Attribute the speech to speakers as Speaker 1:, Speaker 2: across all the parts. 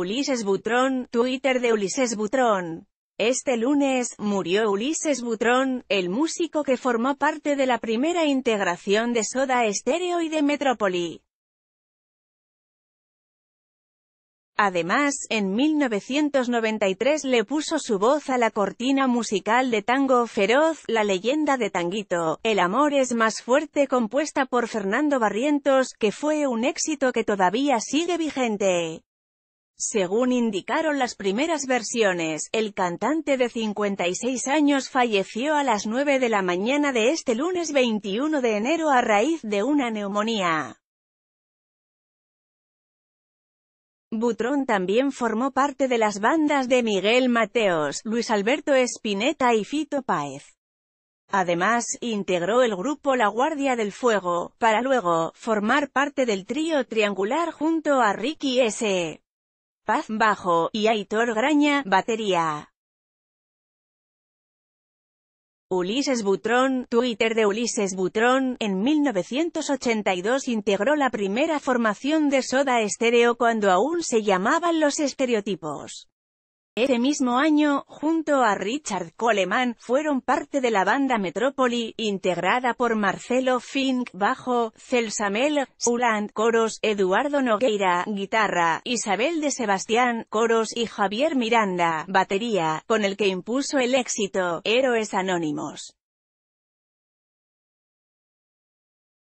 Speaker 1: Ulises Butrón, Twitter de Ulises Butrón. Este lunes, murió Ulises Butrón, el músico que formó parte de la primera integración de Soda Estéreo y de Metrópoli. Además, en 1993 le puso su voz a la cortina musical de Tango Feroz, La leyenda de Tanguito, El amor es más fuerte compuesta por Fernando Barrientos, que fue un éxito que todavía sigue vigente. Según indicaron las primeras versiones, el cantante de 56 años falleció a las 9 de la mañana de este lunes 21 de enero a raíz de una neumonía. Butrón también formó parte de las bandas de Miguel Mateos, Luis Alberto Espineta y Fito Páez. Además, integró el grupo La Guardia del Fuego, para luego, formar parte del trío triangular junto a Ricky S. Paz bajo, y Aitor Graña, batería. Ulises Butrón, Twitter de Ulises Butrón, en 1982 integró la primera formación de Soda Estéreo cuando aún se llamaban los estereotipos. Ese mismo año, junto a Richard Coleman, fueron parte de la banda Metrópoli, integrada por Marcelo Fink, bajo, Celsamel, Suland, coros, Eduardo Nogueira, guitarra, Isabel de Sebastián, coros y Javier Miranda, batería, con el que impuso el éxito, Héroes Anónimos.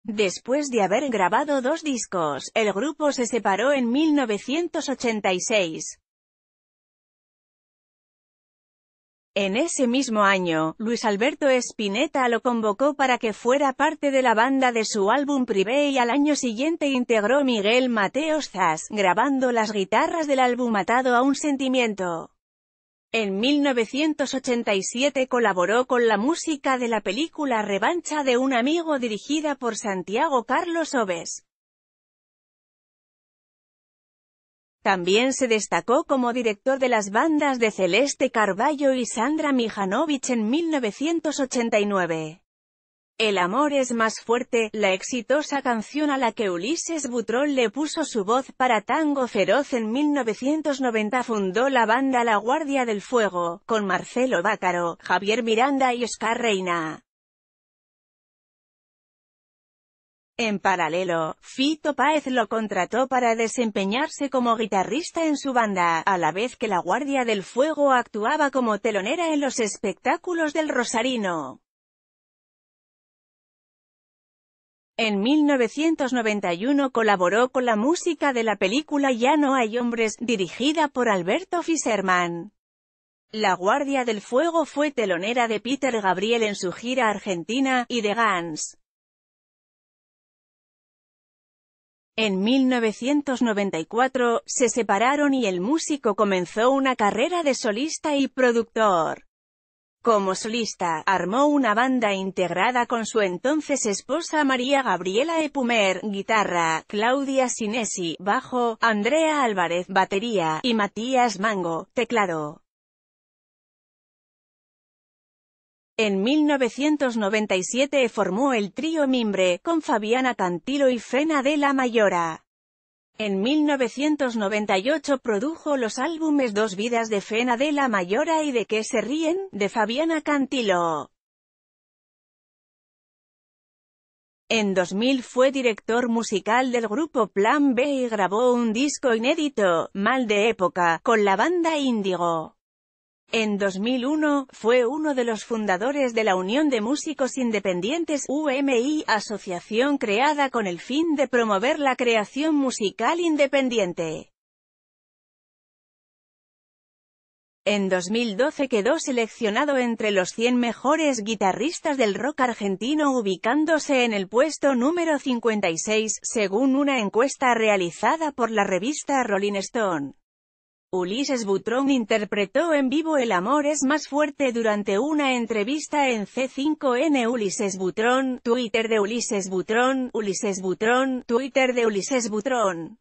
Speaker 1: Después de haber grabado dos discos, el grupo se separó en 1986. En ese mismo año, Luis Alberto Spinetta lo convocó para que fuera parte de la banda de su álbum Privé y al año siguiente integró Miguel Mateos Zas, grabando las guitarras del álbum Atado a un sentimiento. En 1987 colaboró con la música de la película Revancha de un amigo dirigida por Santiago Carlos Oves. También se destacó como director de las bandas de Celeste Carballo y Sandra Mijanovich en 1989. El amor es más fuerte, la exitosa canción a la que Ulises Butrón le puso su voz para Tango Feroz en 1990 fundó la banda La Guardia del Fuego, con Marcelo Bácaro, Javier Miranda y Oscar Reina. En paralelo, Fito Páez lo contrató para desempeñarse como guitarrista en su banda, a la vez que la Guardia del Fuego actuaba como telonera en los espectáculos del Rosarino. En 1991 colaboró con la música de la película Ya no hay hombres, dirigida por Alberto Fisherman. La Guardia del Fuego fue telonera de Peter Gabriel en su gira argentina, y de Gans. En 1994, se separaron y el músico comenzó una carrera de solista y productor. Como solista, armó una banda integrada con su entonces esposa María Gabriela Epumer, guitarra, Claudia Sinesi, bajo, Andrea Álvarez, batería, y Matías Mango, teclado. En 1997 formó el trío Mimbre, con Fabiana Cantilo y Fena de la Mayora. En 1998 produjo los álbumes Dos vidas de Fena de la Mayora y De qué se ríen, de Fabiana Cantilo. En 2000 fue director musical del grupo Plan B y grabó un disco inédito, Mal de época, con la banda Índigo. En 2001, fue uno de los fundadores de la Unión de Músicos Independientes UMI, asociación creada con el fin de promover la creación musical independiente. En 2012 quedó seleccionado entre los 100 mejores guitarristas del rock argentino ubicándose en el puesto número 56, según una encuesta realizada por la revista Rolling Stone. Ulises Butrón interpretó en vivo El amor es más fuerte durante una entrevista en C5N Ulises Butrón, Twitter de Ulises Butrón, Ulises Butrón, Twitter de Ulises Butrón.